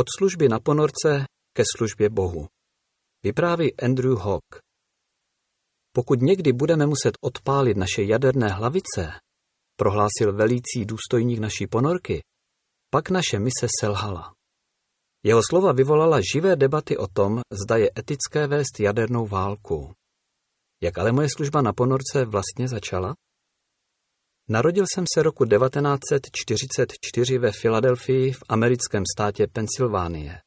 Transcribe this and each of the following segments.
Od služby na ponorce ke službě Bohu. Vypráví Andrew Hawk. Pokud někdy budeme muset odpálit naše jaderné hlavice, prohlásil velící důstojník naší ponorky, pak naše mise selhala. Jeho slova vyvolala živé debaty o tom, zda je etické vést jadernou válku. Jak ale moje služba na ponorce vlastně začala? Narodil jsem se roku 1944 ve Filadelfii v americkém státě Pensylvánie.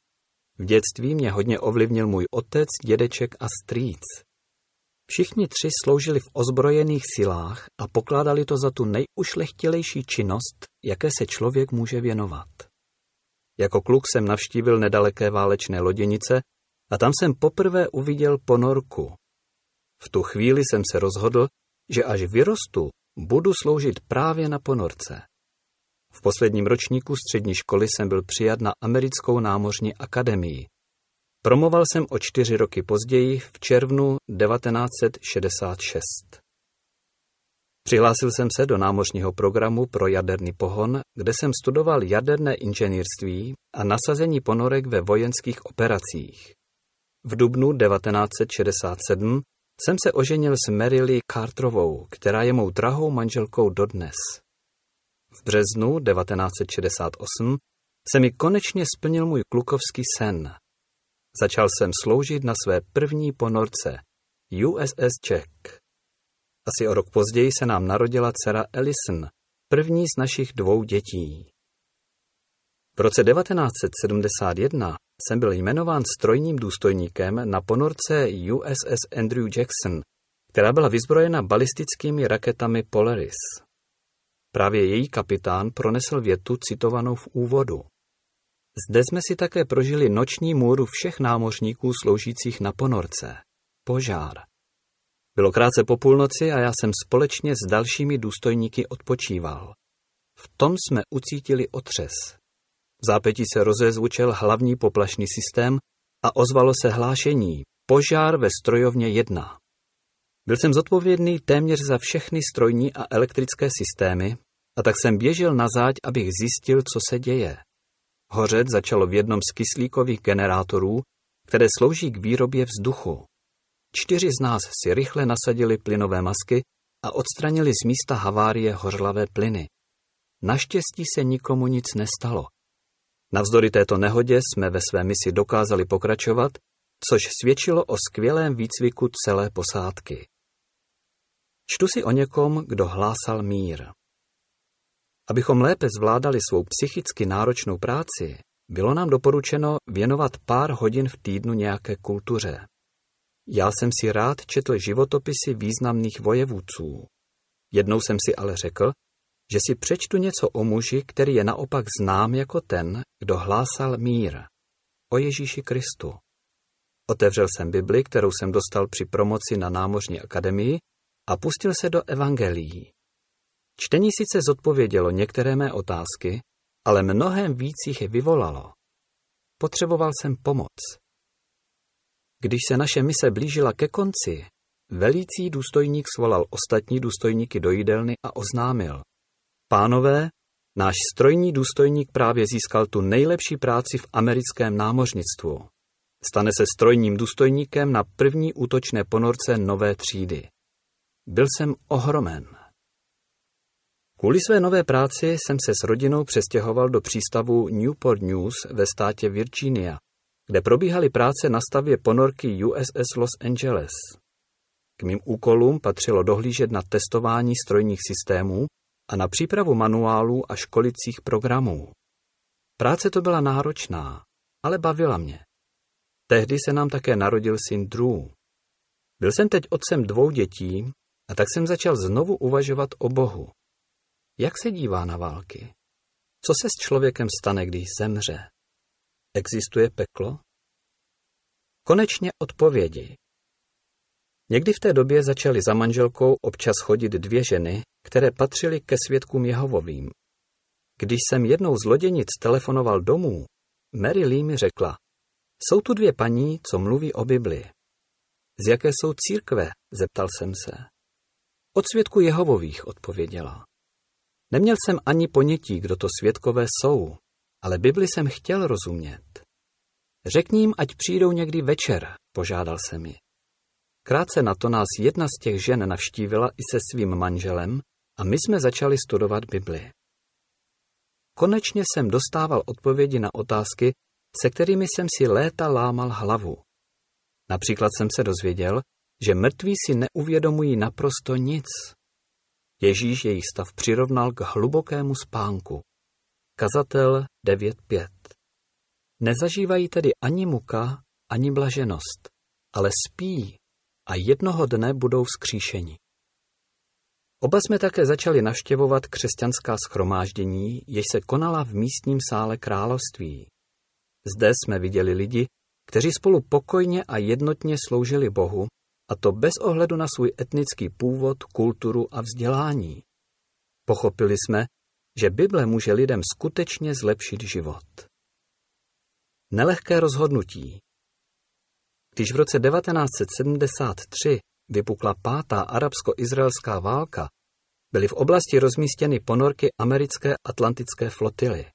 V dětství mě hodně ovlivnil můj otec, dědeček a strýc. Všichni tři sloužili v ozbrojených silách a pokládali to za tu nejušlechtilejší činnost, jaké se člověk může věnovat. Jako kluk jsem navštívil nedaleké válečné loděnice a tam jsem poprvé uviděl ponorku. V tu chvíli jsem se rozhodl, že až vyrostu, Budu sloužit právě na ponorce. V posledním ročníku střední školy jsem byl přijat na Americkou námořní akademii. Promoval jsem o čtyři roky později v červnu 1966. Přihlásil jsem se do námořního programu pro jaderný pohon, kde jsem studoval jaderné inženýrství a nasazení ponorek ve vojenských operacích. V dubnu 1967 jsem se oženil s Marily Carterovou, která je mou drahou manželkou dodnes. V březnu 1968 se mi konečně splnil můj klukovský sen. Začal jsem sloužit na své první ponorce, USS Czech. Asi o rok později se nám narodila dcera Ellison, první z našich dvou dětí. V roce 1971 jsem byl jmenován strojním důstojníkem na ponorce USS Andrew Jackson, která byla vyzbrojena balistickými raketami Polaris. Právě její kapitán pronesl větu citovanou v úvodu. Zde jsme si také prožili noční můru všech námořníků sloužících na ponorce. Požár. Bylo krátce po půlnoci a já jsem společně s dalšími důstojníky odpočíval. V tom jsme ucítili otřes. V zápěti se rozezvučel hlavní poplašný systém a ozvalo se hlášení Požár ve strojovně 1. Byl jsem zodpovědný téměř za všechny strojní a elektrické systémy a tak jsem běžel na záď, abych zjistil, co se děje. Hořet začalo v jednom z kyslíkových generátorů, které slouží k výrobě vzduchu. Čtyři z nás si rychle nasadili plynové masky a odstranili z místa havárie hořlavé plyny. Naštěstí se nikomu nic nestalo Navzdory této nehodě jsme ve své misi dokázali pokračovat, což svědčilo o skvělém výcviku celé posádky. Čtu si o někom, kdo hlásal mír. Abychom lépe zvládali svou psychicky náročnou práci, bylo nám doporučeno věnovat pár hodin v týdnu nějaké kultuře. Já jsem si rád četl životopisy významných vojevůců. Jednou jsem si ale řekl, že si přečtu něco o muži, který je naopak znám jako ten, kdo hlásal mír, o Ježíši Kristu. Otevřel jsem Bibli, kterou jsem dostal při promoci na námořní akademii a pustil se do evangelií. Čtení sice zodpovědělo některé mé otázky, ale mnohem víc jich vyvolalo. Potřeboval jsem pomoc. Když se naše mise blížila ke konci, velící důstojník svolal ostatní důstojníky do jídelny a oznámil. Pánové, náš strojní důstojník právě získal tu nejlepší práci v americkém námořnictvu. Stane se strojním důstojníkem na první útočné ponorce nové třídy. Byl jsem ohromen. Kvůli své nové práci jsem se s rodinou přestěhoval do přístavu Newport News ve státě Virginia, kde probíhaly práce na stavě ponorky USS Los Angeles. K mým úkolům patřilo dohlížet na testování strojních systémů a na přípravu manuálů a školicích programů. Práce to byla náročná, ale bavila mě. Tehdy se nám také narodil syn Drew. Byl jsem teď otcem dvou dětí a tak jsem začal znovu uvažovat o Bohu. Jak se dívá na války? Co se s člověkem stane, když zemře? Existuje peklo? Konečně odpovědi. Někdy v té době začaly za manželkou občas chodit dvě ženy, které patřily ke svědkům Jehovovým. Když jsem jednou z loděnic telefonoval domů, Mary Lee mi řekla, jsou tu dvě paní, co mluví o Bibli. Z jaké jsou církve? zeptal jsem se. Od svědku Jehovových odpověděla. Neměl jsem ani ponětí, kdo to svědkové jsou, ale Bibli jsem chtěl rozumět. Řekni jim, ať přijdou někdy večer, požádal jsem ji. Krátce na to nás jedna z těch žen navštívila i se svým manželem a my jsme začali studovat Bibli. Konečně jsem dostával odpovědi na otázky, se kterými jsem si léta lámal hlavu. Například jsem se dozvěděl, že mrtví si neuvědomují naprosto nic. Ježíš jejich stav přirovnal k hlubokému spánku. Kazatel 9.5 Nezažívají tedy ani muka, ani blaženost, ale spí a jednoho dne budou vzkříšeni. Oba jsme také začali naštěvovat křesťanská schromáždění, jež se konala v místním sále království. Zde jsme viděli lidi, kteří spolu pokojně a jednotně sloužili Bohu, a to bez ohledu na svůj etnický původ, kulturu a vzdělání. Pochopili jsme, že Bible může lidem skutečně zlepšit život. Nelehké rozhodnutí, když v roce 1973 vypukla pátá arabsko-izraelská válka, byly v oblasti rozmístěny ponorky americké atlantické flotily.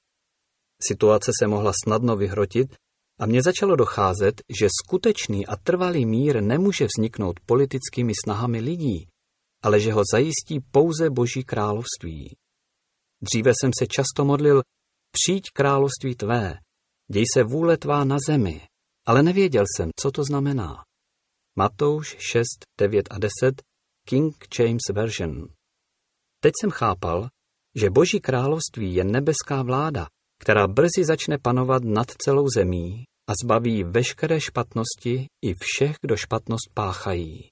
Situace se mohla snadno vyhrotit a mně začalo docházet, že skutečný a trvalý mír nemůže vzniknout politickými snahami lidí, ale že ho zajistí pouze Boží království. Dříve jsem se často modlil, přijď království tvé, děj se vůle tvá na zemi, ale nevěděl jsem, co to znamená. Matouš 6, 9 a 10, King James Version. Teď jsem chápal, že Boží království je nebeská vláda, která brzy začne panovat nad celou zemí a zbaví veškeré špatnosti i všech, kdo špatnost páchají.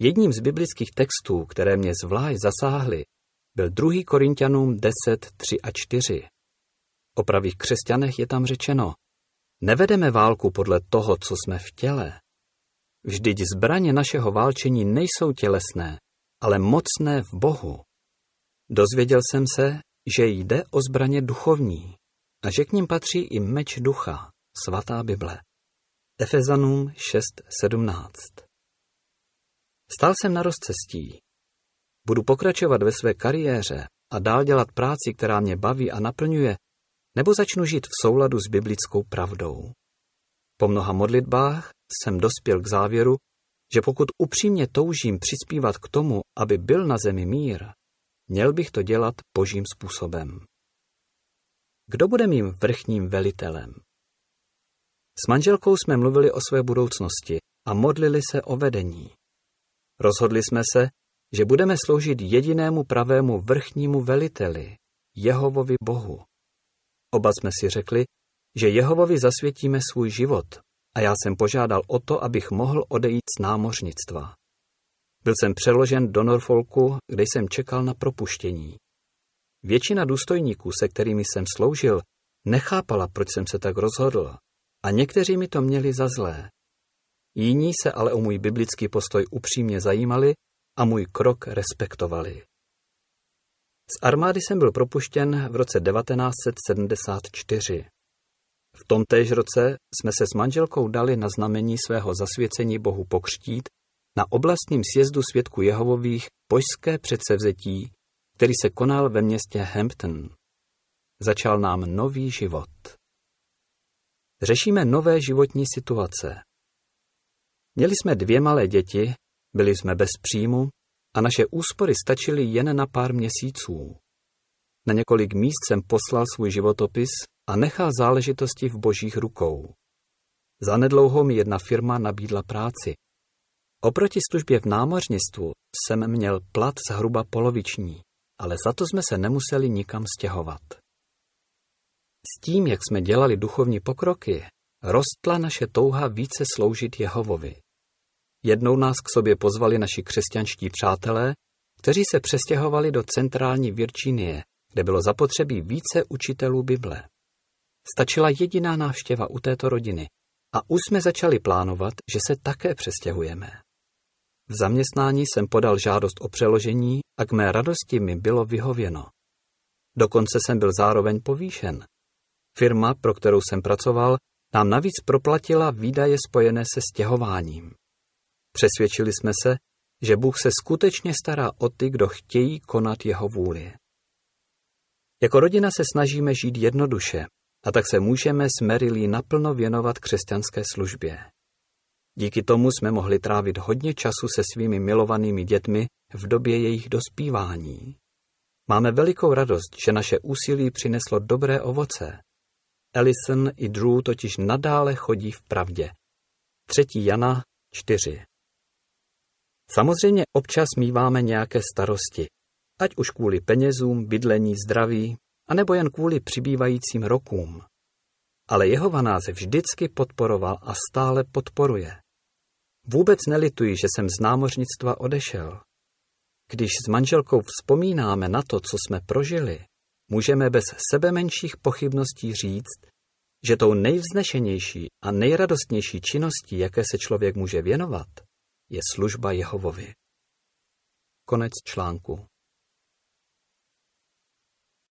Jedním z biblických textů, které mě zvlášť zasáhly, byl 2. Korintianům 10, 3 a 4. O pravých křesťanech je tam řečeno – Nevedeme válku podle toho, co jsme v těle. Vždyť zbraně našeho válčení nejsou tělesné, ale mocné v Bohu. Dozvěděl jsem se, že jde o zbraně duchovní a že k ním patří i meč ducha, svatá Bible. Efezanům 6.17 Stál jsem na rozcestí. Budu pokračovat ve své kariéře a dál dělat práci, která mě baví a naplňuje, nebo začnu žít v souladu s biblickou pravdou. Po mnoha modlitbách jsem dospěl k závěru, že pokud upřímně toužím přispívat k tomu, aby byl na zemi mír, měl bych to dělat božím způsobem. Kdo bude mým vrchním velitelem? S manželkou jsme mluvili o své budoucnosti a modlili se o vedení. Rozhodli jsme se, že budeme sloužit jedinému pravému vrchnímu veliteli, Jehovovi Bohu. Oba jsme si řekli, že Jehovovi zasvětíme svůj život a já jsem požádal o to, abych mohl odejít z námořnictva. Byl jsem přeložen do Norfolku, kde jsem čekal na propuštění. Většina důstojníků, se kterými jsem sloužil, nechápala, proč jsem se tak rozhodl, a někteří mi to měli za zlé. Jiní se ale o můj biblický postoj upřímně zajímali a můj krok respektovali. Z armády jsem byl propuštěn v roce 1974. V tomtéž roce jsme se s manželkou dali na znamení svého zasvěcení Bohu pokřtít na oblastním sjezdu svědků Jehovových pojské předsevzetí, který se konal ve městě Hampton. Začal nám nový život. Řešíme nové životní situace. Měli jsme dvě malé děti, byli jsme bez příjmu a naše úspory stačily jen na pár měsíců. Na několik míst jsem poslal svůj životopis a nechal záležitosti v božích rukou. Zanedlouho mi jedna firma nabídla práci. Oproti službě v námořnictvu jsem měl plat zhruba poloviční, ale za to jsme se nemuseli nikam stěhovat. S tím, jak jsme dělali duchovní pokroky, rostla naše touha více sloužit Jehovovi. Jednou nás k sobě pozvali naši křesťanští přátelé, kteří se přestěhovali do centrální Virginie, kde bylo zapotřebí více učitelů Bible. Stačila jediná návštěva u této rodiny a už jsme začali plánovat, že se také přestěhujeme. V zaměstnání jsem podal žádost o přeložení a k mé radosti mi bylo vyhověno. Dokonce jsem byl zároveň povýšen. Firma, pro kterou jsem pracoval, nám navíc proplatila výdaje spojené se stěhováním. Přesvědčili jsme se, že Bůh se skutečně stará o ty, kdo chtějí konat jeho vůli. Jako rodina se snažíme žít jednoduše a tak se můžeme s Merilí naplno věnovat křesťanské službě. Díky tomu jsme mohli trávit hodně času se svými milovanými dětmi v době jejich dospívání. Máme velikou radost, že naše úsilí přineslo dobré ovoce. Ellison i Drew totiž nadále chodí v pravdě. 3. Jana 4 Samozřejmě občas míváme nějaké starosti, ať už kvůli penězům, bydlení, zdraví, anebo jen kvůli přibývajícím rokům. Ale Jehova nás vždycky podporoval a stále podporuje. Vůbec nelituji, že jsem z námořnictva odešel. Když s manželkou vzpomínáme na to, co jsme prožili, můžeme bez sebe menších pochybností říct, že tou nejvznešenější a nejradostnější činností, jaké se člověk může věnovat, je služba Jehovovi. Konec článku.